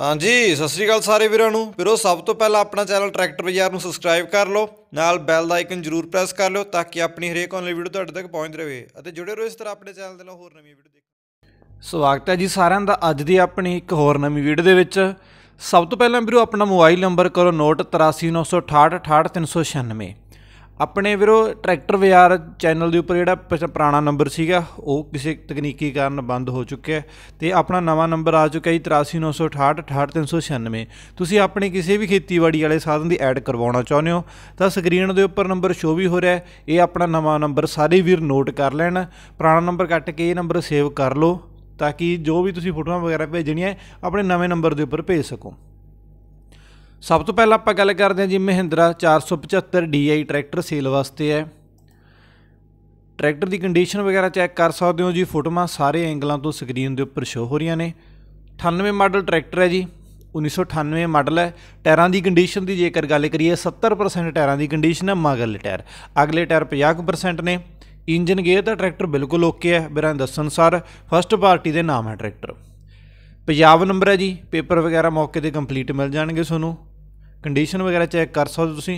ਹਾਂਜੀ ਸਤਿ ਸ੍ਰੀ ਅਕਾਲ ਸਾਰੇ ਵੀਰਾਂ ਨੂੰ ਵੀਰੋ ਸਭ ਤੋਂ ਪਹਿਲਾਂ ਆਪਣਾ ਚੈਨਲ ਟਰੈਕਟਰ ਬਾਜ਼ਾਰ ਨੂੰ ਸਬਸਕ੍ਰਾਈਬ ਕਰ ਲਓ ਨਾਲ ਬੈਲ ਦਾ ਆਈਕਨ ਜ਼ਰੂਰ ਪ੍ਰੈਸ ਕਰ ਲਓ ਤਾਂ ਕਿ ਆਪਣੀ ਹਰੇਕ ਆਨਲਾਈਨ ਵੀਡੀਓ ਤੁਹਾਡੇ ਤੱਕ ਪਹੁੰਚਦੀ ਰਹੇ ਅਤੇ ਜੁੜੇ ਰਹੋ ਇਸ ਤਰ੍ਹਾਂ ਆਪਣੇ ਚੈਨਲ ਦੇ ਨਾਲ ਹੋਰ ਨਵੀਆਂ ਵੀਡੀਓ ਦੇਖਣ ਸਵਾਗਤ ਹੈ ਜੀ ਸਾਰਿਆਂ ਦਾ ਅੱਜ ਦੀ ਆਪਣੀ ਇੱਕ ਹੋਰ ਨਵੀਂ ਵੀਡੀਓ ਦੇ ਵਿੱਚ ਸਭ ਤੋਂ ਪਹਿਲਾਂ ਵੀਰੋ ਆਪਣਾ ਮੋਬਾਈਲ ਨੰਬਰ ਕਰੋ ਨੋਟ 8396688396 ਆਪਣੇ ਵੀਰੋ ਟਰੈਕਟਰ ਵਿਆਰ ਚੈਨਲ ਦੇ ਉੱਪਰ ਜਿਹੜਾ ਪੁਰਾਣਾ ਨੰਬਰ ਸੀਗਾ ਉਹ ਕਿਸੇ ਤਕਨੀਕੀ ਕਾਰਨ ਬੰਦ ਹੋ ਚੁੱਕਿਆ ਤੇ ਆਪਣਾ ਨਵਾਂ ਨੰਬਰ ਆ ਚੁੱਕਾ ਹੈ ਤੁਸੀਂ ਆਪਣੇ ਕਿਸੇ ਵੀ ਖੇਤੀਬਾੜੀ ਵਾਲੇ ਸਾਧਨ ਦੀ ਐਡ ਕਰਵਾਉਣਾ ਚਾਹੁੰਦੇ ਹੋ ਤਾਂ ਸਕਰੀਨ ਦੇ ਉੱਪਰ ਨੰਬਰ ਸ਼ੋ ਵੀ ਹੋ ਰਿਹਾ ਹੈ ਇਹ ਆਪਣਾ ਨਵਾਂ ਨੰਬਰ ਸਾਰੇ ਵੀਰ ਨੋਟ ਕਰ ਲੈਣ ਪੁਰਾਣਾ ਨੰਬਰ ਕੱਟ ਕੇ ਇਹ ਨੰਬਰ ਸੇਵ ਕਰ ਲਓ ਤਾਂ ਕਿ ਜੋ ਵੀ ਤੁਸੀਂ ਫੋਟੋਆਂ ਵਗੈਰਾ ਭੇਜਣੀਆਂ ਆਪਣੇ ਨਵੇਂ ਨੰਬਰ ਦੇ ਉੱਪਰ ਭੇਜ ਸਕੋ ਸਭ ਤੋਂ ਪਹਿਲਾਂ ਆਪਾਂ ਗੱਲ ਕਰਦੇ ਹਾਂ ਜੀ ਮਹਿੰਦਰਾ 475 DI ਟਰੈਕਟਰ ਸੇਲ ਵਾਸਤੇ ਹੈ ਟਰੈਕਟਰ ਦੀ ਕੰਡੀਸ਼ਨ ਵਗੈਰਾ ਚੈੱਕ ਕਰ ਸਕਦੇ ਹੋ ਜੀ ਫੋਟੋਆਂ ਸਾਰੇ ਐਂਗਲਾਂ ਤੋਂ ਸਕਰੀਨ ਦੇ ਉੱਪਰ ਸ਼ੋ ਹੋ ਰਹੀਆਂ ਨੇ 98 ਮਾਡਲ ਟਰੈਕਟਰ ਹੈ ਜੀ 1998 ਮਾਡਲ ਹੈ ਟਾਇਰਾਂ ਦੀ ਕੰਡੀਸ਼ਨ ਦੀ ਜੇਕਰ ਗੱਲ ਕਰੀਏ 70% ਟਾਇਰਾਂ ਦੀ ਕੰਡੀਸ਼ਨ ਹੈ ਮਗਰਲੇ ਟਾਇਰ ਅਗਲੇ ਟਾਇਰ 50% ਨੇ ਇੰਜਨ ਗੇਅਰ ਦਾ ਟਰੈਕਟਰ ਬਿਲਕੁਲ ਓਕੇ ਹੈ ਬਿਰਾਂ ਦੱਸਣ ਸਰ ਫਸਟ ਪਾਰਟੀ ਦੇ ਨਾਮ ਹੈ ਟਰੈਕਟਰ ਪੰਜਾਬ ਨੰਬਰ ਹੈ ਜੀ ਪੇਪਰ ਵਗੈਰਾ ਮੌਕੇ ਤੇ ਕੰਪਲੀਟ ਮਿਲ ਜਾਣਗੇ ਤੁਹਾਨੂੰ ਕੰਡੀਸ਼ਨ ਵਗੈਰਾ ਚੈੱਕ ਕਰ ਸਕਦੇ ਤੁਸੀਂ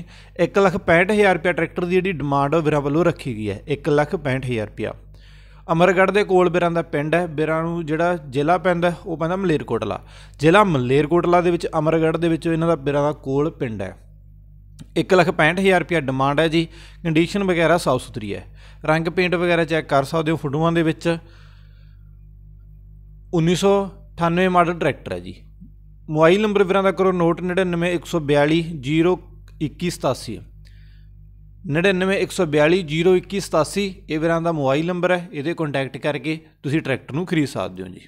165000 ਰੁਪਿਆ ਟਰੈਕਟਰ ਦੀ ਜਿਹੜੀ ਡਿਮਾਂਡ ਹੈ ਵੀਰਾਂ ਵੱਲੋਂ ਰੱਖੀ ਗਈ ਹੈ 165000 ਰੁਪਏ ਅਮਰਗੜ ਦੇ ਕੋਲ ਬਿਰਾਂ ਦਾ ਪਿੰਡ ਹੈ ਬਿਰਾਂ ਨੂੰ ਜਿਹੜਾ ਜ਼ਿਲ੍ਹਾ ਪੈਂਦਾ ਉਹ ਪੈਂਦਾ ਮਲੇਰਕੋਟਲਾ ਜ਼ਿਲ੍ਹਾ ਮਲੇਰਕੋਟਲਾ ਦੇ ਵਿੱਚ ਅਮਰਗੜ ਦੇ ਵਿੱਚ ਇਹਨਾਂ ਦਾ ਬਿਰਾਂ ਦਾ ਕੋਲ ਪਿੰਡ ਹੈ 165000 ਰੁਪਿਆ ਡਿਮਾਂਡ ਹੈ ਜੀ ਕੰਡੀਸ਼ਨ ਵਗੈਰਾ ਸਾਫ ਸੁਥਰੀ ਹੈ ਰੰਗ ਪੇਂਟ ਵਗੈਰਾ ਚੈੱਕ ਕਰ ਸਕਦੇ ਹੋ ਫੋਟੋਆਂ ਦੇ ਵਿੱਚ 1998 ਮਾਡਲ ਟਰੈਕਟਰ ਹੈ ਜੀ ਮੋਬਾਈਲ ਨੰਬਰ ਵੀਰਾਂ ਦਾ ਕਰੋ ਨੋਟ 9912402187 9912402187 ਇਹ ਵੀਰਾਂ ਦਾ ਮੋਬਾਈਲ ਨੰਬਰ ਹੈ ਇਹਦੇ ਕੰਟੈਕਟ ਕਰਕੇ ਤੁਸੀਂ ਟਰੈਕਟਰ ਨੂੰ ਖਰੀਦ ਸਕਦੇ ਹੋ ਜੀ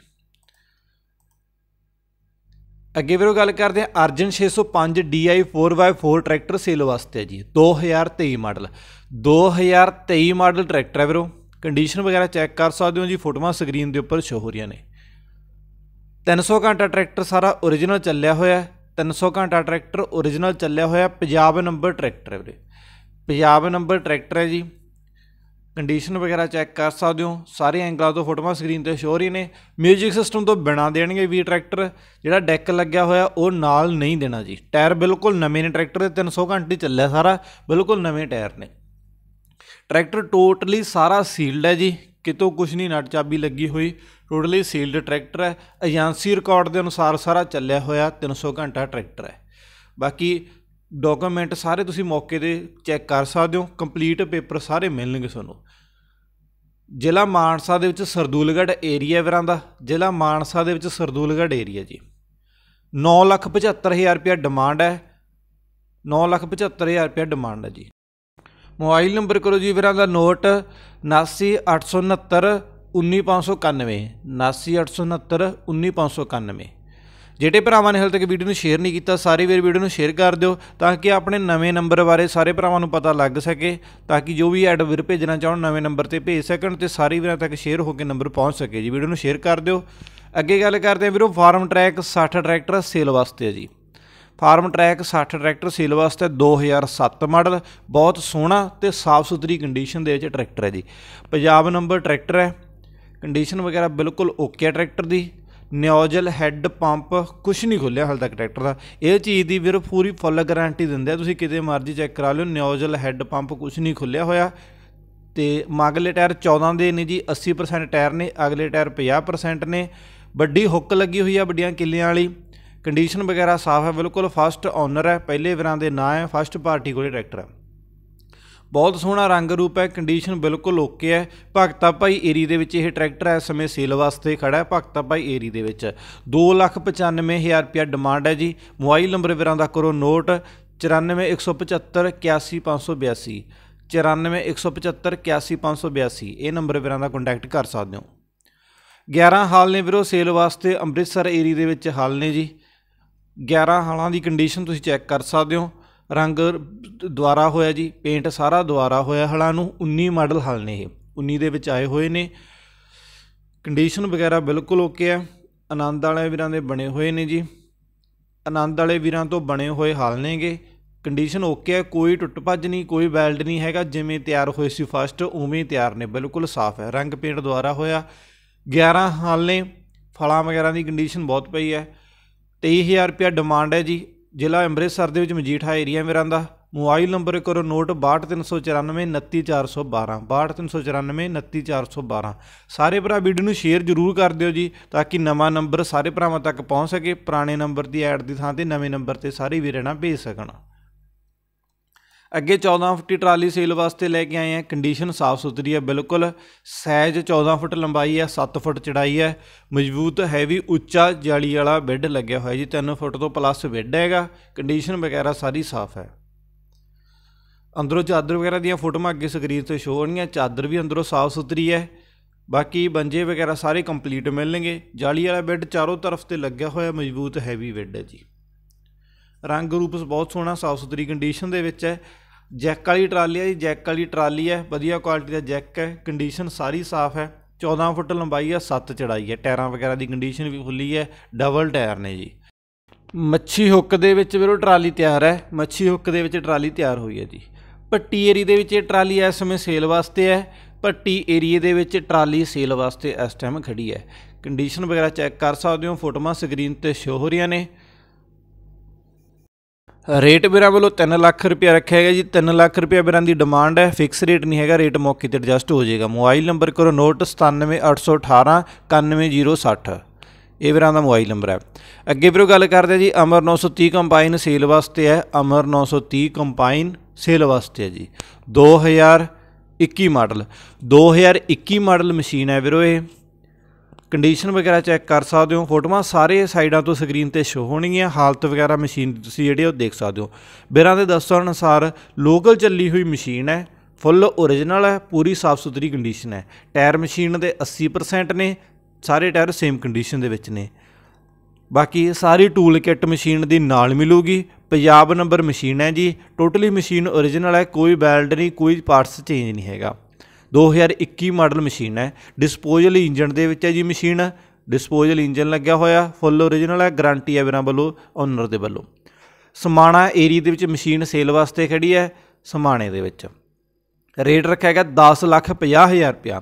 ਅੱਗੇ ਵੀਰੋ ਗੱਲ ਕਰਦੇ ਆ Arjan 605 DI 4x4 tractor sale ਵਾਸਤੇ ਜੀ 2023 ਮਾਡਲ 2023 ਮਾਡਲ ਟਰੈਕਟਰ ਹੈ ਵੀਰੋ ਕੰਡੀਸ਼ਨ ਵਗੈਰਾ ਚੈੱਕ ਕਰ ਸਕਦੇ ਹੋ ਜੀ ਫੋਟੋਆਂ ਸਕਰੀਨ ਦੇ ਉੱਪਰ ਸ਼ੋ ਹੋ ਰਹੀਆਂ ਨੇ 300 ਘੰਟਾ ਟਰੈਕਟਰ ਸਾਰਾ origignal ਚੱਲਿਆ ਹੋਇਆ 300 ਘੰਟਾ ਟਰੈਕਟਰ origignal ਚੱਲਿਆ ਹੋਇਆ ਪੰਜਾਬ ਨੰਬਰ ਟਰੈਕਟਰ ਹੈ ਵੀਰੇ ਪੰਜਾਬ ਨੰਬਰ ਟਰੈਕਟਰ ਹੈ ਜੀ ਕੰਡੀਸ਼ਨ ਵਗੈਰਾ ਚੈੱਕ ਕਰ ਸਕਦੇ ਹੋ ਸਾਰੇ ਐਂਗਲਾਂ ਤੋਂ ਫੋਟੋਆਂ ਸਕਰੀਨ ਤੇ ਸ਼ੋਅ ਰਹੀ ਨੇ 뮤직 ਸਿਸਟਮ ਤੋਂ ਬਿਨਾ ਦੇਣਗੇ ਵੀ ਟਰੈਕਟਰ ਜਿਹੜਾ ਡੈਕ ਲੱਗਿਆ ਹੋਇਆ ਉਹ ਨਾਲ ਨਹੀਂ ਦੇਣਾ ਜੀ ਟਾਇਰ ਬਿਲਕੁਲ ਨਵੇਂ ਨੇ ਟਰੈਕਟਰ ਦੇ 300 ਘੰਟੇ ਚੱਲਿਆ ਸਾਰਾ ਬਿਲਕੁਲ ਨਵੇਂ ਟਾਇਰ ਨੇ ਟਰੈਕਟਰ ਟੋਟਲੀ ਸਾਰਾ ਸੀਲਡ ਹੈ ਜੀ ਕਿਤੋਂ ਕੁਝ ਨਹੀਂ ਨਟ ਚਾਬੀ ਲੱਗੀ ਹੋਈ ਟੋਟਲੀ ਸੀਲਡ ਟਰੈਕਟਰ ਹੈ ਏਜੰਸੀ ਰਿਕਾਰਡ ਦੇ ਅਨੁਸਾਰ ਸਾਰਾ ਚੱਲਿਆ ਹੋਇਆ 300 ਘੰਟਾ ਟਰੈਕਟਰ ਹੈ ਬਾਕੀ ਡਾਕੂਮੈਂਟ ਸਾਰੇ ਤੁਸੀਂ ਮੌਕੇ ਤੇ ਚੈੱਕ ਕਰ ਸਕਦੇ ਹੋ ਕੰਪਲੀਟ ਪੇਪਰ ਸਾਰੇ ਮਿਲਣਗੇ ਤੁਹਾਨੂੰ ਜ਼ਿਲ੍ਹਾ ਮਾਨਸਾ ਦੇ ਵਿੱਚ ਸਰਦੂਲਗੜ੍ਹ ਏਰੀਆ ਵੀਰਾਂ ਦਾ ਜ਼ਿਲ੍ਹਾ ਮਾਨਸਾ ਦੇ ਵਿੱਚ ਸਰਦੂਲਗੜ੍ਹ ਏਰੀਆ ਜੀ 975000 ਰੁਪਏ ਡਿਮਾਂਡ ਹੈ 975000 ਰੁਪਏ ਡਿਮਾਂਡ ਹੈ ਜੀ ਮੋਬਾਈਲ ਨੰਬਰ ਕਰੋ ਜੀ ਵੀਰਾਂ ਦਾ ਨੋਟ 19591 79869 19591 ਜਿਹੜੇ ਭਰਾਵਾਂ ਨੇ ਹਾਲੇ ਤੱਕ ਵੀਡੀਓ ਨੂੰ ਸ਼ੇਅਰ ਨਹੀਂ ਕੀਤਾ ਸਾਰੀ ਵੀਰ ਵੀਡੀਓ ਨੂੰ ਸ਼ੇਅਰ ਕਰ ਦਿਓ ਤਾਂ ਕਿ ਆਪਣੇ ਨਵੇਂ ਨੰਬਰ ਬਾਰੇ ਸਾਰੇ ਭਰਾਵਾਂ ਨੂੰ ਪਤਾ ਲੱਗ ਸਕੇ ਤਾਂ ਕਿ ਜੋ ਵੀ ਐਡ ਵੀਰ ਭੇਜਣਾ ਚਾਹਣ ਨਵੇਂ ਨੰਬਰ ਤੇ ਭੇਜ ਸਕਣ ਤੇ ਸਾਰੀ ਵੀਰਾਂ ਤੱਕ ਸ਼ੇਅਰ ਹੋ ਕੇ ਨੰਬਰ ਪਹੁੰਚ ਸਕੇ ਜੀ ਵੀਡੀਓ ਨੂੰ ਸ਼ੇਅਰ ਕਰ ਦਿਓ ਅੱਗੇ ਗੱਲ ਕਰਦੇ ਆਂ ਵੀਰੋ ਫਾਰਮ ਟਰੈਕ 60 ਟਰੈਕਟਰ ਸੇਲ ਵਾਸਤੇ ਜੀ ਫਾਰਮ ਟਰੈਕ 60 ਟਰੈਕਟਰ ਸੇਲ ਵਾਸਤੇ 2007 ਮਾਡਲ ਬਹੁਤ ਸੋਹਣਾ ਤੇ ਸਾਫ਼ ਸੁਥਰੀ ਕੰਡੀਸ਼ਨ ਦੇ ਵਿੱਚ ਟਰੈਕਟਰ ਹੈ ਜੀ ਪੰਜਾਬ ਨੰਬਰ ਟਰੈਕਟਰ ਹੈ ਕੰਡੀਸ਼ਨ ਵਗੈਰਾ ਬਿਲਕੁਲ ਓਕੇ ਹੈ ਟਰੈਕਟਰ ਦੀ ਨਿਓਜਲ ਹੈੱਡ ਪੰਪ ਕੁਝ ਨਹੀਂ ਖੁੱਲਿਆ ਹਾਲ ਤੱਕ ਟਰੈਕਟਰ ਦਾ ਇਹ ਚੀਜ਼ ਦੀ ਵੀਰ ਪੂਰੀ ਫੁੱਲ ਗਾਰੰਟੀ ਦਿੰਦੇ ਆ ਤੁਸੀਂ ਕਿਤੇ ਮਰਜ਼ੀ ਚੈੱਕ ਕਰਾ ਲਿਓ ਨਿਓਜਲ ਹੈੱਡ ਪੰਪ ਕੁਝ ਨਹੀਂ ਖੁੱਲਿਆ ਹੋਇਆ ਤੇ ਮਗਲੇ ਟਾਇਰ 14 ਦੇ ਨੇ ਜੀ 80% ਟਾਇਰ ਨੇ ਅਗਲੇ ਟਾਇਰ 50% ਨੇ ਵੱਡੀ ਹੁੱਕ ਲੱਗੀ ਹੋਈ ਆ ਵੱਡੀਆਂ ਕਿੱਲਿਆਂ ਵਾਲੀ ਕੰਡੀਸ਼ਨ ਵਗੈਰਾ ਸਾਫ਼ ਹੈ ਬਿਲਕੁਲ ਫਸਟ ਓਨਰ ਹੈ ਪਹਿਲੇ ਵਿਰਾਂ ਦੇ ਨਾਂ ਹੈ ਫਸਟ ਪਾਰਟੀ ਕੋਲੇ ਟਰੈਕਟਰ ਹੈ ਬਹੁਤ ਸੋਹਣਾ ਰੰਗ ਰੂਪ ਹੈ ਕੰਡੀਸ਼ਨ ਬਿਲਕੁਲ ਓਕੇ ਹੈ ਭਗਤਾ ਭਾਈ ਏਰੀ ਦੇ ਵਿੱਚ ਇਹ ਟਰੈਕਟਰ ਇਸ ਸਮੇਂ ਸੇਲ ਵਾਸਤੇ ਖੜਾ ਹੈ ਭਗਤਾ ਭਾਈ ਏਰੀ ਦੇ ਵਿੱਚ 295000 ਰੁਪਿਆ ਡਿਮਾਂਡ ਹੈ ਜੀ ਮੋਬਾਈਲ ਨੰਬਰ ਵੀਰਾਂ ਦਾ ਕਰੋ ਨੋਟ 9417581582 9417581582 ਇਹ ਨੰਬਰ ਵੀਰਾਂ ਦਾ ਕੰਟੈਕਟ ਕਰ ਸਕਦੇ ਹੋ 11 ਹਾਲ ਨੇ ਵੀਰੋ ਸੇਲ ਵਾਸਤੇ ਅੰਮ੍ਰਿਤਸਰ ਏਰੀ ਦੇ ਵਿੱਚ ਹਾਲ ਨੇ ਜੀ 11 ਹਾਲਾਂ ਦੀ ਕੰਡੀਸ਼ਨ ਤੁਸੀਂ ਚੈੱਕ ਕਰ ਸਕਦੇ ਹੋ ਰੰਗ ਦੁਆਰਾ ਹੋਇਆ ਜੀ ਪੇਂਟ ਸਾਰਾ ਦੁਆਰਾ ਹੋਇਆ ਹਲਾਂ ਨੂੰ 19 ਮਾਡਲ ਹਲ ਨੇ ਇਹ 19 ਦੇ ਵਿੱਚ ਆਏ ਹੋਏ ਨੇ ਕੰਡੀਸ਼ਨ ਵਗੈਰਾ ਬਿਲਕੁਲ ਓਕੇ ਆ ਆਨੰਦ ਵਾਲੇ ਵੀਰਾਂ ਦੇ ਬਣੇ ਹੋਏ ਨੇ ਜੀ ਆਨੰਦ ਵਾਲੇ ਵੀਰਾਂ ਤੋਂ ਬਣੇ ਹੋਏ ਹਲ ਨੇਗੇ ਕੰਡੀਸ਼ਨ ਓਕੇ ਆ ਕੋਈ ਟੁੱਟ ਭੱਜ ਨਹੀਂ ਕੋਈ ਵੈਲਡ ਨਹੀਂ ਹੈਗਾ ਜਿਵੇਂ ਤਿਆਰ ਹੋਏ ਸੀ ਫਸਟ ਉਵੇਂ ਤਿਆਰ ਨੇ ਬਿਲਕੁਲ ਸਾਫ਼ ਹੈ ਰੰਗ ਪੇਂਟ ਦੁਆਰਾ ਹੋਇਆ 11 ਹਲ ਨੇ ਫਲਾਂ ਵਗੈਰਾ ਦੀ ਕੰਡੀਸ਼ਨ ਬਹੁਤ ਪਈ ਹੈ 23000 ਰੁਪਿਆ ਡਿਮਾਂਡ ਹੈ ਜੀ ਜ਼ਿਲ੍ਹਾ ਅੰਮ੍ਰਿਤਸਰ ਦੇ ਵਿੱਚ ਮਜੀਠਾ ਏਰੀਆ ਮੇਰਾ ਦਾ ਮੋਬਾਈਲ ਨੰਬਰ ਕਰੋ ਨੋਟ 6234929412 6234929412 ਸਾਰੇ ਭਰਾ ਵੀਡੀਓ ਨੂੰ ਸ਼ੇਅਰ ਜ਼ਰੂਰ ਕਰ ਦਿਓ ਜੀ ਤਾਂ ਕਿ ਨਵਾਂ ਨੰਬਰ ਸਾਰੇ ਭਰਾਵਾਂ ਤੱਕ ਪਹੁੰਚ ਸਕੇ ਪੁਰਾਣੇ ਨੰਬਰ ਦੀ ਐਡ ਦੀ ਥਾਂ ਤੇ ਨਵੇਂ ਨੰਬਰ ਤੇ ਸਾਰੇ ਵੀਰਾਂ ਭੇਜ ਸਕਣ ਅੱਗੇ 14 ਫੁੱਟ ਟਰਾਲੀ ਸੇਲ ਵਾਸਤੇ ਲੈ ਕੇ ਆਏ ਆ ਕੰਡੀਸ਼ਨ ਸਾਫ਼ ਸੁਥਰੀ ਹੈ ਬਿਲਕੁਲ ਸਾਈਜ਼ 14 ਫੁੱਟ ਲੰਬਾਈ ਹੈ 7 ਫੁੱਟ ਚੜਾਈ ਹੈ ਮਜ਼ਬੂਤ ਹੈਵੀ ਉੱਚਾ ਜਾਲੀ ਵਾਲਾ ਬੈੱਡ ਲੱਗਿਆ ਹੋਇਆ ਜੀ 3 ਫੁੱਟ ਤੋਂ ਪਲੱਸ ਬੈੱਡ ਹੈਗਾ ਕੰਡੀਸ਼ਨ ਵਗੈਰਾ ਸਾਰੀ ਸਾਫ਼ ਹੈ ਅੰਦਰੋਂ ਚਾਦਰ ਵਗੈਰਾ ਦੀਆਂ ਫੋਟੋਆਂ ਅੱਗੇ ਸਕਰੀਨ ਤੇ ਸ਼ੋ ਹੋਣੀਆਂ ਚਾਦਰ ਵੀ ਅੰਦਰੋਂ ਸਾਫ਼ ਸੁਥਰੀ ਹੈ ਬਾਕੀ ਬੰਜੇ ਵਗੈਰਾ ਸਾਰੇ ਕੰਪਲੀਟ ਮਿਲਣਗੇ ਜਾਲੀ ਵਾਲਾ ਬੈੱਡ ਚਾਰੋਂ ਤਰਫ ਤੇ ਲੱਗਿਆ ਹੋਇਆ ਮਜ਼ਬੂਤ ਹੈਵੀ ਬੈੱਡ ਹੈ ਜੀ ਰੰਗ ਰੂਪ ਬਹੁਤ ਸੋਹਣਾ ਸਾਫ ਸੁਥਰੀ ਕੰਡੀਸ਼ਨ ਦੇ ਵਿੱਚ ਹੈ ਜੈਕ ਵਾਲੀ ਟਰਾਲੀ ਹੈ ਜੀ ਜੈਕ ਵਾਲੀ ਟਰਾਲੀ ਹੈ ਵਧੀਆ ਕੁਆਲਿਟੀ ਦਾ ਜੈਕ ਹੈ ਕੰਡੀਸ਼ਨ ਸਾਰੀ ਸਾਫ ਹੈ 14 ਫੁੱਟ ਲੰਬਾਈ ਹੈ 7 ਚੜਾਈ ਹੈ ਟਾਇਰਾਂ ਵਗੈਰਾ ਦੀ ਕੰਡੀਸ਼ਨ ਵੀ ਫੁੱਲੀ ਹੈ ਡਬਲ ਟਾਇਰ ਨੇ ਜੀ ਮੱਛੀ ਹੁੱਕ ਦੇ ਵਿੱਚ ਵੀਰੋ ਟਰਾਲੀ ਤਿਆਰ ਹੈ ਮੱਛੀ ਹੁੱਕ ਦੇ ਵਿੱਚ ਟਰਾਲੀ ਤਿਆਰ ਹੋਈ ਹੈ ਜੀ ਪੱਟੀ ਏਰੀ ਦੇ ਵਿੱਚ ਇਹ ਟਰਾਲੀ ਇਸ ਸਮੇਂ ਸੇਲ ਵਾਸਤੇ ਹੈ ਪੱਟੀ ਏਰੀਏ ਦੇ ਵਿੱਚ ਟਰਾਲੀ ਸੇਲ ਵਾਸਤੇ ਇਸ ਟਾਈਮ ਖੜੀ ਹੈ ਕੰਡੀਸ਼ਨ ਵਗੈਰਾ ਚੈੱਕ ਕਰ ਸਕਦੇ ਹੋ ਫੋਟੋਆਂ ਸਕਰੀਨ ਤੇ ਸ਼ੋ ਹੋ ਰਹੀਆਂ ਨੇ ਰੇਟ ਬਿਰਾਂ ਵੱਲੋਂ 3 ਲੱਖ ਰੁਪਏ ਰੱਖਿਆ ਗਿਆ ਜੀ 3 ਲੱਖ ਰੁਪਏ ਬਿਰਾਂ ਦੀ ਡਿਮਾਂਡ ਹੈ ਫਿਕਸ ਰੇਟ ਨਹੀਂ ਹੈਗਾ ਰੇਟ ਮੌਕੇ ਤੇ ਐਡਜਸਟ ਹੋ ਜਾਏਗਾ ਮੋਬਾਈਲ ਨੰਬਰ ਕਰੋ ਨੋਟ 97818 ਇਹ ਵੀਰਾਂ ਦਾ ਮੋਬਾਈਲ ਨੰਬਰ ਹੈ ਅੱਗੇ ਵੀਰੋ ਗੱਲ ਕਰਦੇ ਆ ਜੀ ਅਮਰ 930 ਕੰਪਾਈਨ ਸੇਲ ਵਾਸਤੇ ਹੈ ਅਮਰ 930 ਕੰਪਾਈਨ ਸੇਲ ਵਾਸਤੇ ਹੈ ਜੀ 2021 ਮਾਡਲ 2021 ਮਾਡਲ ਮਸ਼ੀਨ ਹੈ ਵੀਰੋ ਇਹ ਕੰਡੀਸ਼ਨ ਵਗੈਰਾ ਚੈੱਕ ਕਰ ਸਕਦੇ ਹੋ ਫੋਟੋਆਂ ਸਾਰੇ ਸਾਈਡਾਂ ਤੋਂ ਸਕਰੀਨ ਤੇ ਸ਼ੋ ਹੋਣਗੀਆਂ ਹਾਲਤ ਵਗੈਰਾ ਮਸ਼ੀਨ ਤੁਸੀਂ ਜਿਹੜੇ ਉਹ ਦੇਖ ਸਕਦੇ ਹੋ ਬਿਰਾਂ ਦੇ ਦੱਸਣ ਅਨੁਸਾਰ ਲੋਕਲ ਚੱਲੀ ਹੋਈ ਮਸ਼ੀਨ ਹੈ ਫੁੱਲ origignal ਹੈ ਪੂਰੀ ਸਾਫ ਸੁਥਰੀ ਕੰਡੀਸ਼ਨ ਹੈ ਟਾਇਰ ਮਸ਼ੀਨ ਦੇ 80% ਨੇ ਸਾਰੇ ਟਾਇਰ ਸੇਮ ਕੰਡੀਸ਼ਨ ਦੇ ਵਿੱਚ ਨੇ ਬਾਕੀ ਸਾਰੀ ਟੂਲ ਕਿੱਟ ਮਸ਼ੀਨ ਦੀ ਨਾਲ ਮਿਲੂਗੀ ਪੰਜਾਬ ਨੰਬਰ ਮਸ਼ੀਨ ਹੈ ਜੀ ਟੋਟਲੀ ਮਸ਼ੀਨ origignal ਹੈ ਕੋਈ ਬੈਲਡ ਨਹੀਂ ਕੋਈ ਪਾਰਟਸ ਚੇਂਜ ਨਹੀਂ ਹੈਗਾ 2021 ਮਾਡਲ ਮਸ਼ੀਨ ਹੈ ਡਿਸਪੋਜ਼ਲ ਇੰਜਨ ਦੇ ਵਿੱਚ ਹੈ ਜੀ ਮਸ਼ੀਨ ਡਿਸਪੋਜ਼ਲ ਇੰਜਨ ਲੱਗਿਆ ਹੋਇਆ ਫੁੱਲ origignal ਹੈ ਗਾਰੰਟੀ ਹੈ ਬਿਨਾਂ ਵੱਲੋਂ ਓਨਰ ਦੇ ਵੱਲੋਂ ਸਮਾਣਾ ਏਰੀਆ ਦੇ ਵਿੱਚ ਮਸ਼ੀਨ ਸੇਲ ਵਾਸਤੇ ਖੜੀ ਹੈ ਸਮਾਣੇ ਦੇ ਵਿੱਚ ਰੇਟ ਰੱਖਿਆ ਗਿਆ 10 ਲੱਖ 50 ਰੁਪਿਆ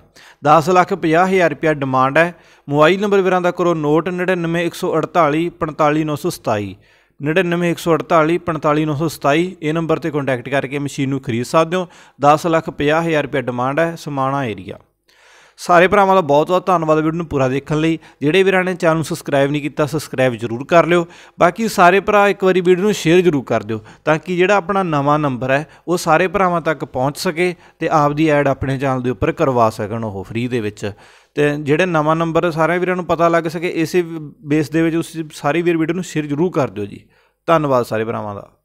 10 ਲੱਖ ਰੁਪਿਆ ਡਿਮਾਂਡ ਹੈ ਮੋਬਾਈਲ ਨੰਬਰ ਵੀਰਾਂ ਦਾ ਕਰੋ ਨੋਟ 9914845927 9914845927 ਇਹ ਨੰਬਰ ਤੇ ਕੰਟੈਕਟ ਕਰਕੇ ਮਸ਼ੀਨ ਨੂੰ ਖਰੀਦ ਸਕਦੇ ਹੋ 10 ਲੱਖ 50 ਹਜ਼ਾਰ ਰੁਪਏ ਡਿਮਾਂਡ ਹੈ ਸਮਾਣਾ ਏਰੀਆ ਸਾਰੇ ਭਰਾਵਾਂ ਦਾ ਬਹੁਤ ਬਹੁਤ ਧੰਨਵਾਦ ਵੀਡੀਓ ਨੂੰ ਪੂਰਾ ਦੇਖਣ ਲਈ ਜਿਹੜੇ ਵੀਰਾਂ ਨੇ ਚੈਨਲ ਨੂੰ ਸਬਸਕ੍ਰਾਈਬ ਨਹੀਂ ਕੀਤਾ ਸਬਸਕ੍ਰਾਈਬ ਜ਼ਰੂਰ ਕਰ ਲਿਓ ਬਾਕੀ ਸਾਰੇ ਭਰਾ ਇੱਕ ਵਾਰੀ ਵੀਡੀਓ ਨੂੰ ਸ਼ੇਅਰ ਜ਼ਰੂਰ ਕਰ ਦਿਓ ਤਾਂ ਕਿ ਜਿਹੜਾ ਆਪਣਾ ਨਵਾਂ ਨੰਬਰ ਹੈ ਉਹ ਸਾਰੇ ਭਰਾਵਾਂ ਤੱਕ ਪਹੁੰਚ ਸਕੇ ਤੇ ਆਪਦੀ ਐਡ ਆਪਣੇ ਚੈਨਲ ਦੇ ਉੱਪਰ ਕਰਵਾ ਸਕਣ ਉਹ ਫ੍ਰੀ ਦੇ ਵਿੱਚ ਤੇ ਜਿਹੜੇ ਨਵਾਂ ਨੰਬਰ ਸਾਰੇ ਵੀਰਾਂ ਨੂੰ ਪਤਾ ਲੱਗ ਸਕੇ ਇਸੇ ਬੇਸ ਦੇ ਵਿੱਚ ਉਸ ਸਾਰੀ ਵੀਰ ਵੀਡੀਓ ਨੂੰ ਸ਼ੇਅਰ ਜ਼ਰੂਰ ਕਰ ਦਿਓ ਜੀ ਧੰਨਵਾਦ ਸਾਰੇ ਭਰਾਵਾਂ ਦਾ